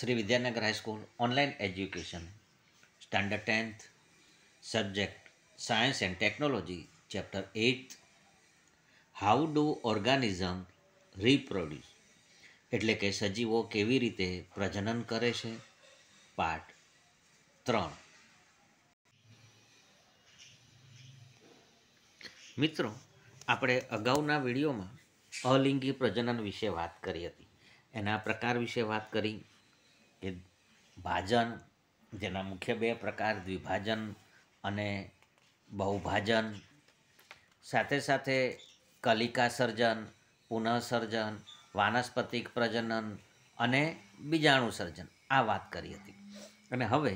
Shri Vidyanagar high school online education standard tenth subject science and technology chapter eight how do organism reproduce એટલે કે સજીવો કેવી રીતે પ્રજનન કરે છે પાર્ટ ત્રણ મિત્રો આપણે અગાઉના વિડીયોમાં અલિંગી પ્રજનન વિશે વાત કરી હતી એના પ્રકાર વિશે વાત કરી એ ભાજન જેના મુખ્ય બે પ્રકાર દ્વિભાજન અને બહુભાજન સાથે સાથે કલિકા સર્જન પુનઃસર્જન વાનસ્પતિક પ્રજનન અને બીજાણુસર્જન આ વાત કરી હતી અને હવે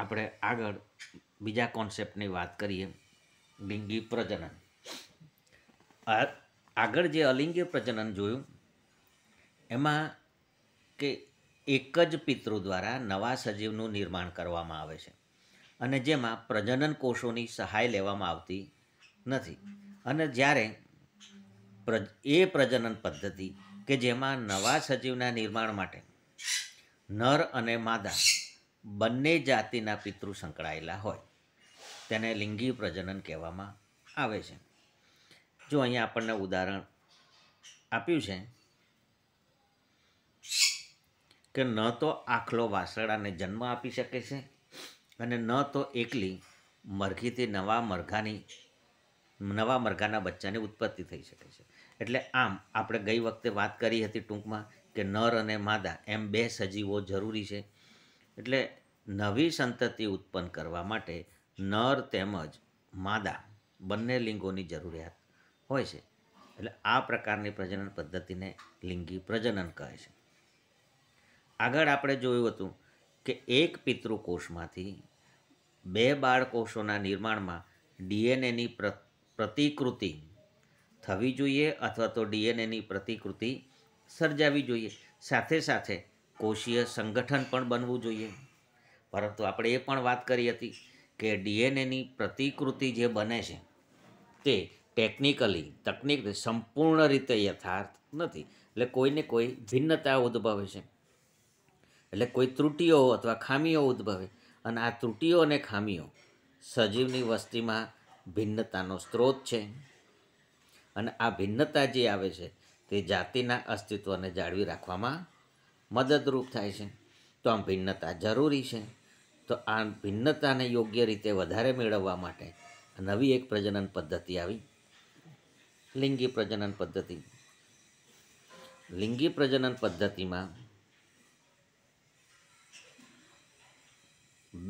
આપણે આગળ બીજા કોન્સેપ્ટની વાત કરીએ લિંગી પ્રજનન આગળ જે અલિંગી પ્રજનન જોયું એમાં કે એક જ પિતૃ દ્વારા નવા સજીવનું નિર્માણ કરવામાં આવે છે અને જેમાં પ્રજનન કોષોની સહાય લેવામાં આવતી નથી અને જ્યારે એ પ્રજનન પદ્ધતિ કે જેમાં નવા સજીવના નિર્માણ માટે નર અને માદા બંને જાતિના પિતૃ સંકળાયેલા હોય તેને લિંગી પ્રજનન કહેવામાં આવે છે જો અહીંયા આપણને ઉદાહરણ આપ્યું છે કે ન તો આખલો વાસળાને જન્મ આપી શકે છે અને ન તો એકલી મરઘીથી નવા મરઘાની નવા મરઘાના બચ્ચાની ઉત્પત્તિ થઈ શકે છે એટલે આમ આપણે ગઈ વખતે વાત કરી હતી ટૂંકમાં કે નર અને માદા એમ બે સજીવો જરૂરી છે એટલે નવી સંતતિ ઉત્પન્ન કરવા માટે નર તેમજ માદા બંને લિંગોની જરૂરિયાત હોય છે એટલે આ પ્રકારની પ્રજનન પદ્ધતિને લિંગી પ્રજનન કહે છે આગળ આપણે જોયું હતું કે એક પિતૃકોષમાંથી બે બાળકોષોના નિર્માણમાં ડીએનએની પ્રતિકૃતિ થવી જોઈએ અથવા તો ડીએનએની પ્રતિકૃતિ સર્જાવી જોઈએ સાથે સાથે કોષીય સંગઠન પણ બનવું જોઈએ પરંતુ આપણે એ પણ વાત કરી હતી કે ડીએનએની પ્રતિકૃતિ જે બને છે તે ટેકનિકલી તકનિક સંપૂર્ણ રીતે યથાર્થ નથી એટલે કોઈને કોઈ ભિન્નતા ઉદ્ભવે છે એટલે કોઈ ત્રુટીઓ અથવા ખામીઓ ઉદ્ભવે અને આ ત્રુટીઓ અને ખામીઓ સજીવની વસ્તીમાં ભિન્નતાનો સ્ત્રોત છે અને આ ભિન્નતા જે આવે છે તે જાતિના અસ્તિત્વને જાળવી રાખવામાં મદદરૂપ થાય છે તો આમ ભિન્નતા જરૂરી છે તો આ ભિન્નતાને યોગ્ય રીતે વધારે મેળવવા માટે નવી એક પ્રજનન પદ્ધતિ આવી લિંગી પ્રજનન પદ્ધતિ લિંગી પ્રજનન પદ્ધતિમાં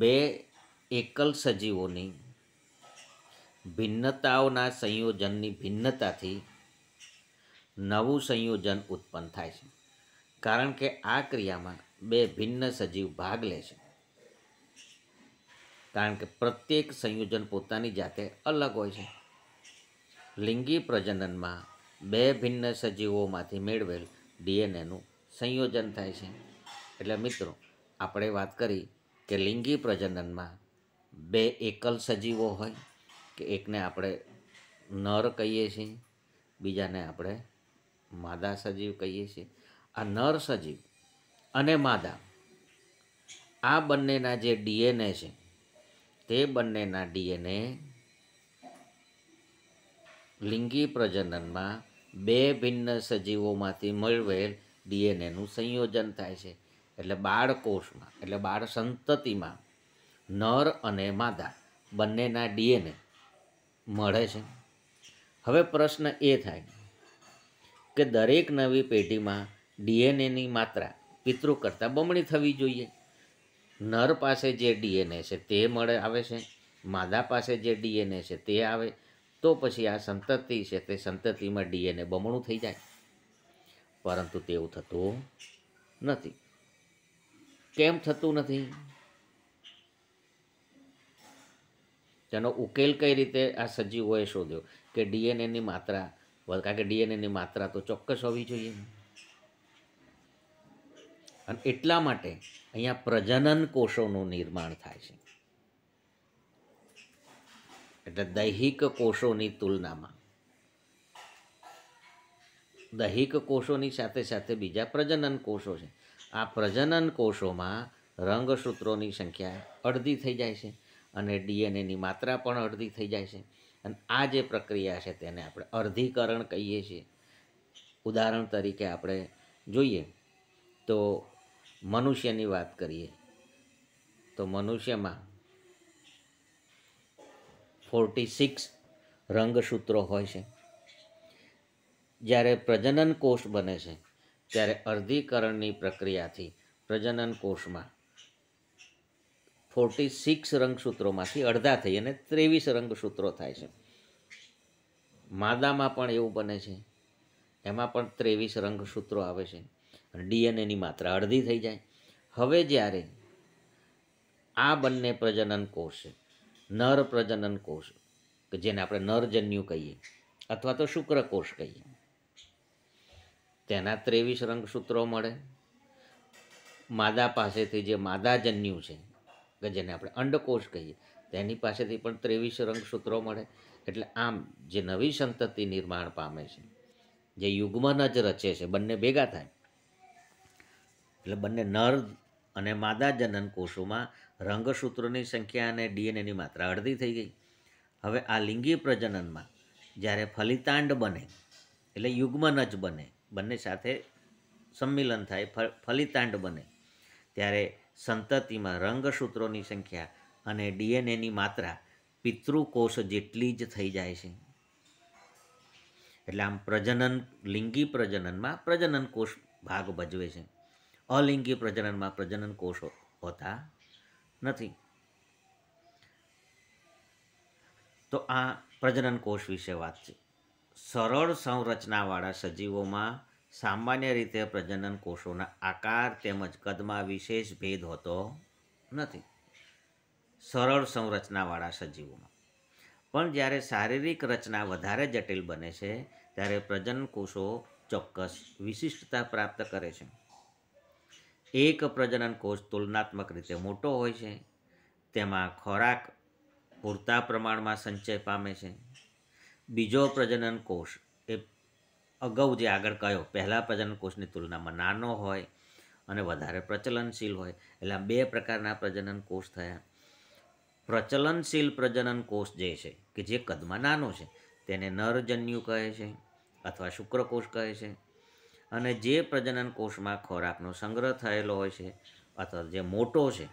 બે એકલ સજીવોની ભિન્નતાઓના સંયોજનની ભિન્નતાથી નવું સંયોજન ઉત્પન્ન થાય છે કારણ કે આ ક્રિયામાં બે ભિન્ન સજીવ ભાગ લે છે કારણ કે પ્રત્યેક સંયોજન પોતાની જાતે અલગ હોય છે લિંગી પ્રજનનમાં બે ભિન્ન સજીવોમાંથી મેળવેલ ડીએનએનું સંયોજન થાય છે એટલે મિત્રો આપણે વાત કરી કે લિંગી પ્રજનનમાં બે એકલ સજીવો હોય કે એકને આપણે નર કહીએ છીએ બીજાને આપણે માદા સજીવ કહીએ છીએ આ નર સજીવ અને માદા આ બંનેના જે ડીએનએ છે તે બંનેના ડીએનએ લિંગી પ્રજનનમાં બે ભિન્ન સજીવોમાંથી મળવેલ ડીએનએનું સંયોજન થાય છે એટલે બાળકોષમાં એટલે બાળ સંતતિમાં નર અને માદા બંનેના ડીએનએ મળે છે હવે પ્રશ્ન એ થાય કે દરેક નવી પેઢીમાં ડીએનએની માત્રા પિતૃ કરતાં બમણી થવી જોઈએ નર પાસે જે ડીએનએ છે તે મળે આવે છે માદા પાસે જે ડીએનએ છે તે આવે તો પછી આ સંતતિ છે તે સંતતિમાં ડીએનએ બમણું થઈ જાય પરંતુ તેવું થતું નથી કેમ થતું નથી તેનો ઉકેલ કઈ રીતે આ સજીવોએ શોધ્યો કે ડીએનએની માત્રા કારણ કે ડીએનએની માત્રા તો ચોક્કસ હોવી જોઈએ અને એટલા માટે અહીંયા પ્રજનન કોષોનું નિર્માણ થાય છે એટલે દૈહિક કોષોની તુલનામાં દૈહિક કોષોની સાથે સાથે બીજા પ્રજનન કોષો છે આ પ્રજનન કોષોમાં રંગસૂત્રોની સંખ્યા અડધી થઈ જાય છે અને ડીએનએની માત્રા પણ અડધી થઈ જાય છે અને આ જે પ્રક્રિયા છે તેને આપણે અર્ધીકરણ કહીએ છીએ ઉદાહરણ તરીકે આપણે જોઈએ તો મનુષ્યની વાત કરીએ તો મનુષ્યમાં ફોર્ટી સિક્સ રંગસૂત્રો હોય છે જ્યારે પ્રજનન કોષ બને છે ત્યારે અર્ધીકરણની પ્રક્રિયાથી પ્રજનન કોષમાં ફોર્ટી સિક્સ રંગસૂત્રોમાંથી અડધા થઈ અને ત્રેવીસ રંગસૂત્રો થાય છે માદામાં પણ એવું બને છે એમાં પણ ત્રેવીસ રંગસૂત્રો આવે છે અને ડીએનએની માત્રા અડધી થઈ જાય હવે જ્યારે આ બંને પ્રજનન કોષ છે નર પ્રજનન કોષ કે જેને આપણે નરજન્યુ કહીએ અથવા તો શુક્રકોષ કહીએ તેના ત્રેવીસ રંગસૂત્રો મળે માદા પાસેથી જે માદા જન્યુ છે કે જેને આપણે અંડકોષ કહીએ તેની પાસેથી પણ ત્રેવીસ રંગસૂત્રો મળે એટલે આમ જે નવી સંતતિ નિર્માણ પામે છે જે યુગ્મન જ રચે છે બંને ભેગા થાય એટલે બંને નર અને માદા જનન કોષોમાં રંગસૂત્રોની સંખ્યા અને ડીએનએની માત્રા અડધી થઈ ગઈ હવે આ લિંગી પ્રજનનમાં જ્યારે ફલિતાંડ બને એટલે યુગ્મન જ બને બંને સાથે સંમિલન થાય ફલિતાંડ બને ત્યારે સંતતિમાં રંગસૂત્રોની સંખ્યા અને ડીએનએની માત્રા પિતૃકોષ જેટલી જ થઈ જાય છે એટલે આમ પ્રજનન લિંગી પ્રજનનમાં પ્રજનન કોષ ભાગ ભજવે છે અલિંગી પ્રજનનમાં પ્રજનન કોષો હોતા નથી તો આ પ્રજનન કોષ વિશે વાત છે સરળ સંરચનાવાળા સજીવોમાં સામાન્ય રીતે પ્રજનન કોષોના આકાર તેમજ કદમાં વિશેષ ભેદ હોતો નથી સરળ સંરચનાવાળા સજીવોમાં પણ જ્યારે શારીરિક રચના વધારે જટિલ બને છે ત્યારે પ્રજનન કોષો ચોક્કસ વિશિષ્ટતા પ્રાપ્ત કરે છે એક પ્રજનન કોષ તુલનાત્મક રીતે મોટો હોય છે તેમાં ખોરાક પૂરતા પ્રમાણમાં સંચય પામે છે બીજો પ્રજનન કોષ એ અગાઉ જે આગળ કહ્યો પહેલાં પ્રજનન કોષની તુલનામાં નાનો હોય અને વધારે પ્રચલનશીલ હોય એટલે બે પ્રકારના પ્રજનન કોષ થયા પ્રચલનશીલ પ્રજનન કોષ જે છે કે જે કદમાં નાનો છે તેને નરજન્યુ કહે છે અથવા શુક્રકોષ કહે છે અને જે પ્રજનન કોષમાં ખોરાકનો સંગ્રહ થયેલો હોય છે અથવા જે મોટો છે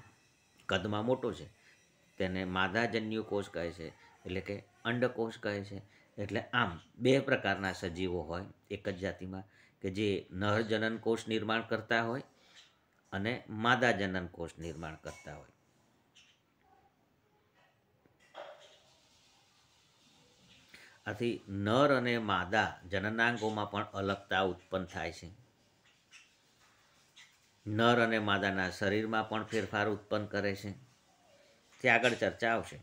કદમાં મોટો છે તેને માદાજન્યુ કોષ કહે છે એટલે કે અંડકોષ કહે છે એટલે આમ બે પ્રકારના સજીવો હોય એક જ જાતિમાં કે જે નર જનન કોષ નિર્માણ કરતા હોય અને માદા જનન કોષ નિર્માણ કરતા હોય આથી નર અને માદા જનનાંગોમાં પણ અલગતા ઉત્પન્ન થાય છે નર અને માદાના શરીરમાં પણ ફેરફાર ઉત્પન્ન કરે છે તે આગળ ચર્ચા આવશે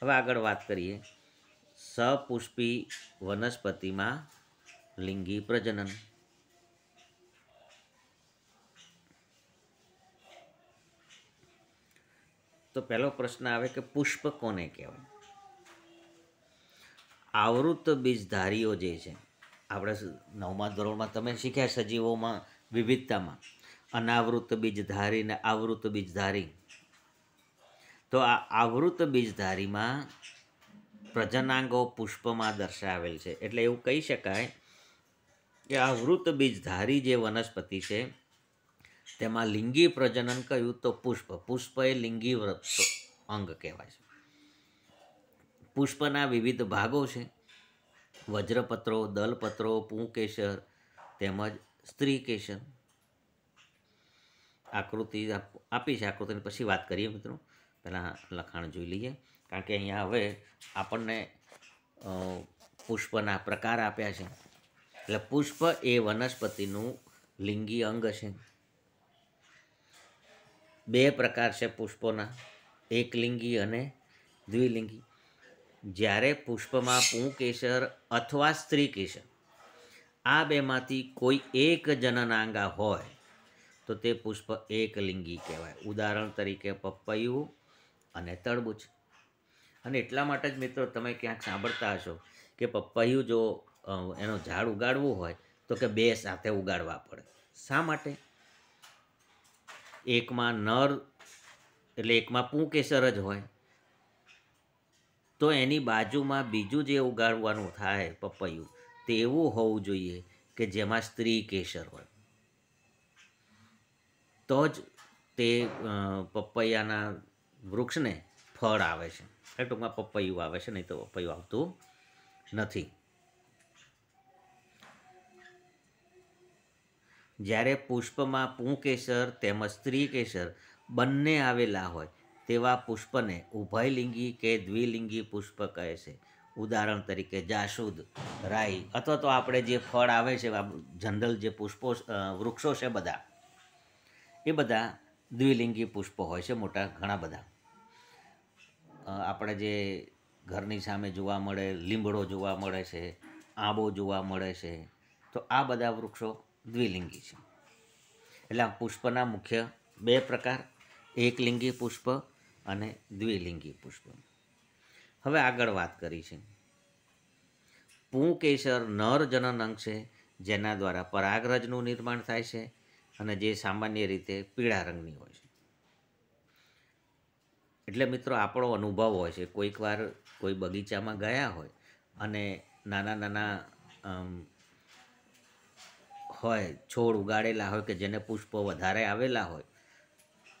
હવે આગળ વાત કરીએ સપુષ્પી વનસ્પતિમાં લિંગી પ્રજનન તો પહેલો પ્રશ્ન આવે કે પુષ્પ કોને કહેવાય આવૃત બીજધારીઓ જે છે આપણે નવમા ધોરણમાં તમે શીખ્યા સજીવોમાં વિવિધતામાં અનાવૃત બીજધારી ને આવૃત બીજધારી તો આ આવૃત બીજધારીમાં પ્રજનાંગો પુષ્પમાં દર્શાવેલ છે એટલે એવું કહી શકાય કે આ વૃતબીજધારી જે વનસ્પતિ છે તેમાં લિંગી પ્રજનન કહ્યું તો પુષ્પ પુષ્પ એ લિંગી વૃક્ષ અંગ કહેવાય છે પુષ્પના વિવિધ ભાગો છે વજ્રપત્રો દલપત્રો પૂંકેસર તેમજ સ્ત્રી કેસર આકૃતિ આપી છે આકૃતિની પછી વાત કરીએ મિત્રો પહેલાં લખાણ જોઈ લઈએ કારણ કે અહીંયા હવે આપણને પુષ્પના પ્રકાર આપ્યા છે એટલે પુષ્પ એ વનસ્પતિનું લિંગી અંગ છે બે પ્રકાર છે પુષ્પોના એક લિંગી અને દ્વિલિંગી જ્યારે પુષ્પમાં પૂંકેસર અથવા સ્ત્રી કેસર આ બેમાંથી કોઈ એક જનનાંગા હોય તો તે પુષ્પ એકલિંગી કહેવાય ઉદાહરણ તરીકે પપૈયું અને તરબૂચ અને એટલા માટે જ મિત્રો તમે ક્યાંક સાંભળતા હશો કે પપૈયું જો એનો ઝાડ ઉગાડવું હોય તો કે બે સાથે ઉગાડવા પડે શા માટે એકમાં નર એટલે એકમાં કેસર જ હોય તો એની બાજુમાં બીજું જે ઉગાડવાનું થાય પપૈયું તે એવું હોવું જોઈએ કે જેમાં સ્ત્રી કેસર હોય તો જ તે પપૈયાના વૃક્ષને ફળ આવે છે એટલે ટૂંકમાં પપૈયું આવે છે નહીં તો પપૈયું આવતું નથી જ્યારે પુષ્પમાં પૂંકેસર તેમજ સ્ત્રી કેસર બંને આવેલા હોય તેવા પુષ્પને ઉભયલિંગી કે દ્વિલિંગી પુષ્પ કહે છે ઉદાહરણ તરીકે જાસૂદ રાઈ અથવા તો આપણે જે ફળ આવે છે જનરલ જે પુષ્પો વૃક્ષો છે બધા એ બધા દ્વિલિંગી પુષ્પો હોય છે મોટા ઘણા બધા આપણે જે ઘરની સામે જોવા મળે લીમડો જોવા મળે છે આંબો જોવા મળે છે તો આ બધા વૃક્ષો દ્વિલિંગી છે એટલે આ પુષ્પના મુખ્ય બે પ્રકાર એકલિંગી પુષ્પ અને દ્વિલિંગી પુષ્પ હવે આગળ વાત કરી છે પૂંકેસર નર જનન અંગ છે જેના દ્વારા પરાગરજનું નિર્માણ થાય છે અને જે સામાન્ય રીતે પીળા રંગની હોય છે એટલે મિત્રો આપણો અનુભવ હોય છે કોઈક વાર કોઈ બગીચામાં ગયા હોય અને નાના નાના હોય છોડ ઉગાડેલા હોય કે જેને પુષ્પો વધારે આવેલા હોય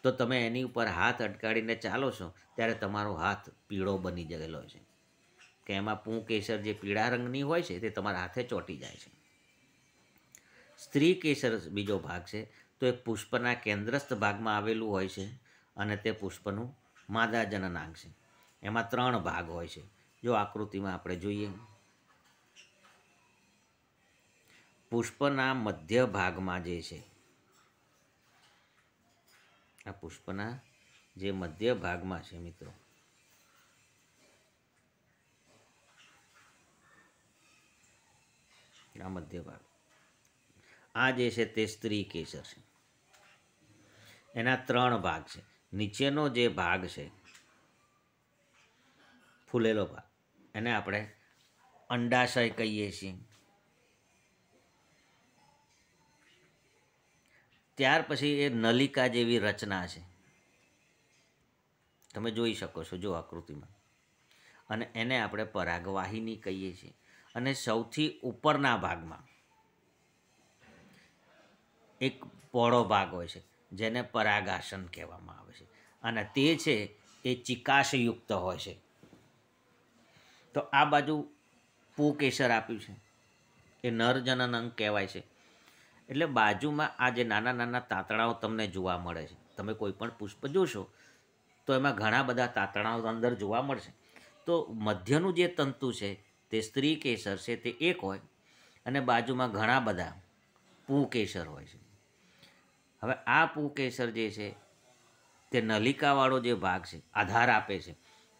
તો તમે એની ઉપર હાથ અટકાડીને ચાલો છો ત્યારે તમારો હાથ પીળો બની ગયેલો છે કે એમાં પૂ કેસર જે પીળા રંગની હોય છે તે તમારા હાથે ચોંટી જાય છે સ્ત્રી કેસર બીજો ભાગ છે તો એ પુષ્પના કેન્દ્રસ્થ ભાગમાં આવેલું હોય છે અને તે પુષ્પનું માદા જનનાંગ છે એમાં ત્રણ ભાગ હોય છે જો આકૃતિમાં આપણે જોઈએ પુષ્પના મધ્ય ભાગમાં જે છે આ પુષ્પના જે મધ્ય ભાગમાં છે મિત્રો આ મધ્ય ભાગ આ જે છે તે સ્ત્રી કેસર છે એના ત્રણ ભાગ છે નીચેનો જે ભાગ છે ફૂલેલો ભાગ એને આપણે અંડાશય કહીએ છીએ ત્યાર પછી એ નલિકા જેવી રચના છે તમે જોઈ શકો છો જો આકૃતિમાં અને એને આપણે પરાગવાહિની કહીએ છીએ અને સૌથી ઉપરના ભાગમાં એક પહોળો ભાગ હોય છે જેને પરાગાસન કહેવામાં આવે છે અને તે છે એ ચિકાશયુક્ત હોય છે તો આ બાજુ પુકેસર આપ્યું છે એ નરજનન અંગ કહેવાય છે એટલે બાજુમાં આ જે નાના નાના તાંતણાઓ તમને જોવા મળે છે તમે કોઈ પણ પુષ્પ જોશો તો એમાં ઘણા બધા તાંતણાઓ અંદર જોવા મળશે તો મધ્યનું જે તંતુ છે તે સ્ત્રી કેસર છે તે એક હોય અને બાજુમાં ઘણા બધા પૂકેસર હોય છે હવે આ પૂકેસર જે છે તે નલિકાવાળો જે ભાગ છે આધાર આપે છે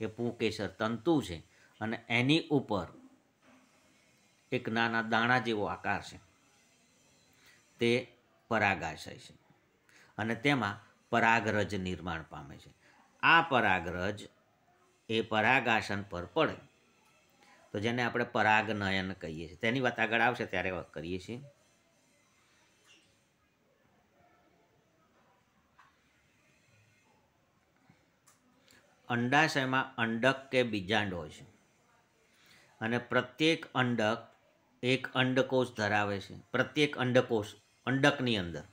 એ પૂકેસર તંતુ છે અને એની ઉપર એક નાના દાણા જેવો આકાર છે તે પરાગાશય છે અને તેમાં પરાગરજ નિર્માણ પામે છે આ પરાગરજ એ પરાગાસન પર પડે તો જેને આપણે પરાગનયન કહીએ છીએ તેની વાત આગળ આવશે ત્યારે કરીએ છીએ અંડાશયમાં અંડક કે બીજાંડ હોય છે અને પ્રત્યેક અંડક એક અંડકોષ ધરાવે છે પ્રત્યેક અંડકોષ અંડકની અંદર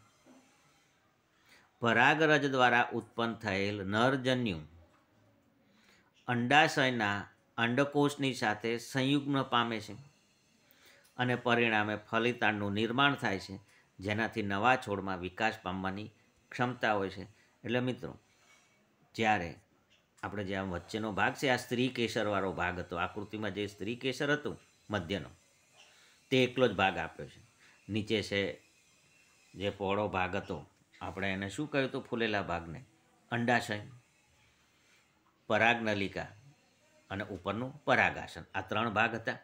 પરાગરજ દ્વારા ઉત્પન્ન થયેલ નરજન્યુ અંડાશયના અંડકોષની સાથે સંયુગ્ન પામે છે અને પરિણામે ફલિતાંડનું નિર્માણ થાય છે જેનાથી નવા છોડમાં વિકાસ પામવાની ક્ષમતા હોય છે એટલે મિત્રો જ્યારે આપણે જે આ વચ્ચેનો ભાગ છે આ સ્ત્રી કેસરવાળો ભાગ હતો આકૃતિમાં જે સ્ત્રી કેસર હતું મધ્યનો તે એકલો જ ભાગ આપ્યો છે નીચે છે જે પહોળો ભાગ હતો આપણે એને શું કહ્યું હતું ફૂલેલા ભાગને અંડાશય પરાગનલિકા અને ઉપરનું પરાગાસન આ ત્રણ ભાગ હતા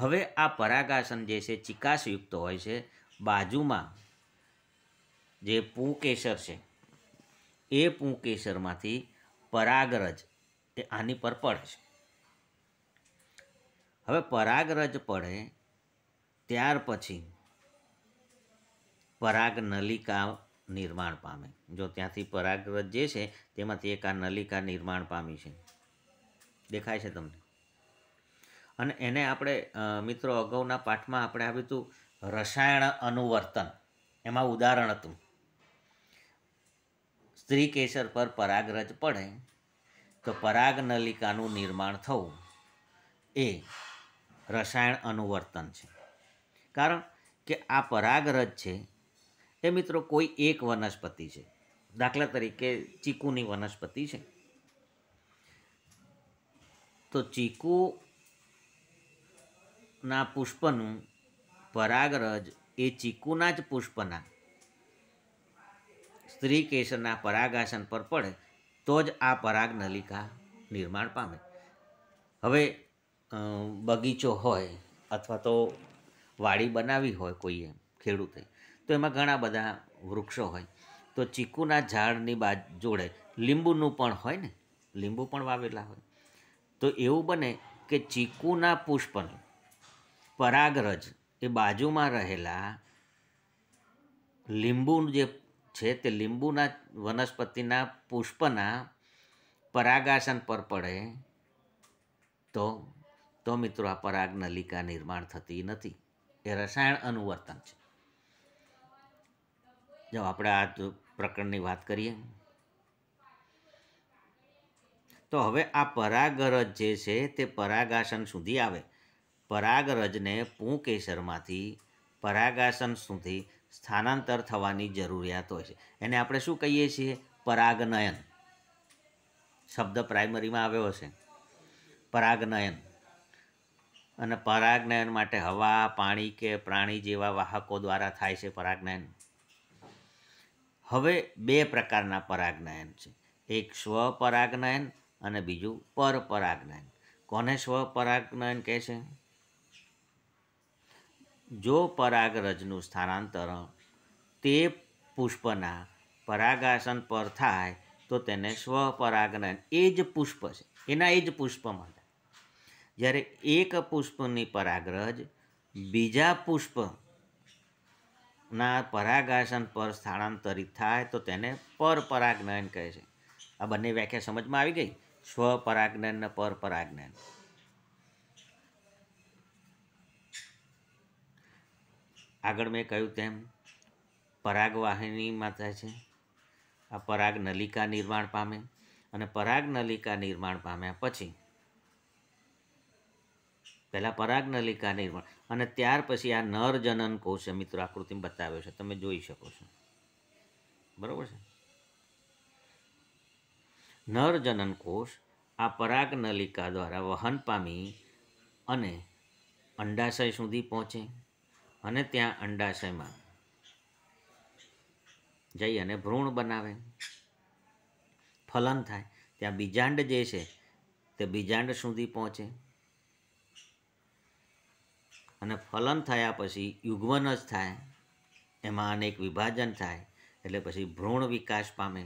હવે આ પરાગાસન જે છે ચિકાસયુક્ત હોય છે બાજુમાં જે પૂકેસર છે એ પૂકેસરમાંથી પરાગરજ એ આની પર પડે છે હવે પરાગરજ પડે ત્યાર પછી પરાગ નલિકા નિર્માણ પામે જો ત્યાંથી પરાગરજ જે છે તેમાંથી એક આ નલિકા નિર્માણ પામી છે દેખાય છે તમને અને એને આપણે મિત્રો અગાઉના પાઠમાં આપણે આવ્યું હતું રસાયણ અનુવર્તન એમાં ઉદાહરણ હતું સ્ત્રી કેસર પર પરાગરજ પડે તો પરાગ નલિકાનું નિર્માણ થવું એ રસાયણ અનુવર્તન છે કારણ કે આ પરાગરજ છે એ મિત્રો કોઈ એક વનસ્પતિ છે દાખલા તરીકે ચીકુની વનસ્પતિ છે તો ચીકુના પુષ્પનું પરાગરજ એ ચીકુના જ પુષ્પના સ્ત્રી કેસરના પરાગાસન પર પડે તો જ આ પરાગ નલિકા નિર્માણ પામે હવે બગીચો હોય અથવા તો વાડી બનાવી હોય કોઈએ ખેડૂતે તો એમાં ઘણા બધા વૃક્ષો હોય તો ચીકુના ઝાડની બા જોડે લીંબુનું પણ હોય ને લીંબુ પણ વાવેલા હોય તો એવું બને કે ચીકુના પુષ્પનું પરાગરજ એ બાજુમાં રહેલા લીંબુ જે છે તે લીંબુના વનસ્પતિના પુષ્પના પરાગાસન પર પડે તો તો મિત્રો આ પરાગ નલિકા નિર્માણ થતી નથી એ રસાયણ અનુવર્તન છે જો આપણે આ પ્રકરણની વાત કરીએ તો હવે આ પરાગરજ જે છે તે પરાગાસન સુધી આવે પરાગરજને પૂંકેસરમાંથી પરાગાસન સુધી સ્થાનાંતર થવાની જરૂરિયાત હોય છે એને આપણે શું કહીએ છીએ પરાગનયન શબ્દ પ્રાઇમરીમાં આવ્યો હશે પરાગનયન અને પરાગનયન માટે હવા પાણી કે પ્રાણી જેવા વાહકો દ્વારા થાય છે પરાગનયન હવે બે પ્રકારના પરાગનયન છે એક સ્વપરાગનયન અને બીજું પરપરાગનયન કોને સ્વપરાગનયન કહે છે જો પરાગરજનું સ્થાનાંતરણ તે પુષ્પના પરાગાસન પર થાય તો તેને સ્વપરાગનન એ જ પુષ્પ છે એના એ જ પુષ્પમાં થાય જ્યારે એક પુષ્પની પરાગરજ બીજા પુષ્પના પરાગાસન પર સ્થાનાંતરિત થાય તો તેને પરપરાગનયન કહે છે આ બંને વ્યાખ્યા સમજમાં આવી ગઈ સ્વપરાગનયન ને પરપરાગનયન આગળ મેં કહ્યું તેમ પરાગવાહિનીમાં થાય છે આ પરાગ નલિકા નિર્માણ પામે અને પરાગ નલિકા નિર્માણ પામ્યા પછી પહેલાં પરાગ નલિકા નિર્માણ અને ત્યાર પછી આ નર જનન કોષ છે મિત્રો આકૃતિમાં બતાવ્યો છે તમે જોઈ શકો છો બરાબર છે નર જનન કોષ આ પરાગ નલિકા દ્વારા વહન પામી અને અંડાશય સુધી પહોંચે અને ત્યાં અંડાશયમાં જઈ અને ભ્રૂણ બનાવે ફલન થાય ત્યાં બીજાંડ જે છે તે બીજાંડ સુધી પહોંચે અને ફલન થયા પછી યુગ્મન જ થાય એમાં અનેક વિભાજન થાય એટલે પછી ભ્રૂણ વિકાસ પામે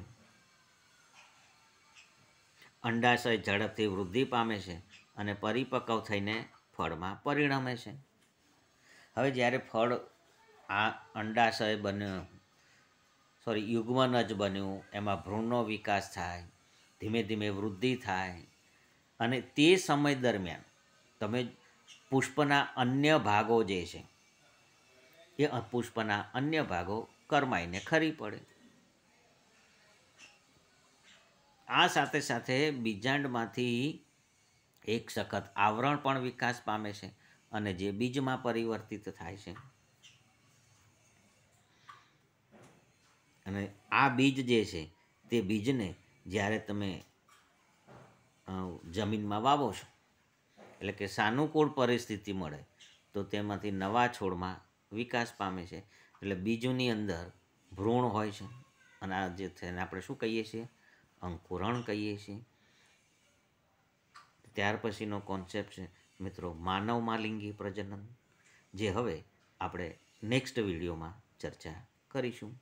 અંડાશય ઝડપથી વૃદ્ધિ પામે છે અને પરિપક્વ થઈને ફળમાં પરિણમે છે હવે જ્યારે ફળ આ અંડાશય બન્યો સોરી યુગ્મન જ બન્યું એમાં ભ્રૂણનો વિકાસ થાય ધીમે ધીમે વૃદ્ધિ થાય અને તે સમય દરમિયાન તમે પુષ્પના અન્ય ભાગો જે છે એ પુષ્પના અન્ય ભાગો કરમાઈને ખરી પડે આ સાથે સાથે બીજાંડમાંથી એક સખત આવરણ પણ વિકાસ પામે છે અને જે બીજમાં પરિવર્તિત થાય છે અને આ બીજ જે છે તે બીજને જ્યારે તમે જમીનમાં વાવો છો એટલે કે સાનુકૂળ પરિસ્થિતિ મળે તો તેમાંથી નવા છોડમાં વિકાસ પામે છે એટલે બીજોની અંદર ભ્રૂણ હોય છે અને આ જે થઈને આપણે શું કહીએ છીએ અંકુરણ કહીએ છીએ ત્યાર પછીનો કોન્સેપ્ટ છે મિત્રો માનવ માલિંગી પ્રજનન જે હવે આપણે નેક્સ્ટ વિડીયોમાં ચર્ચા કરીશું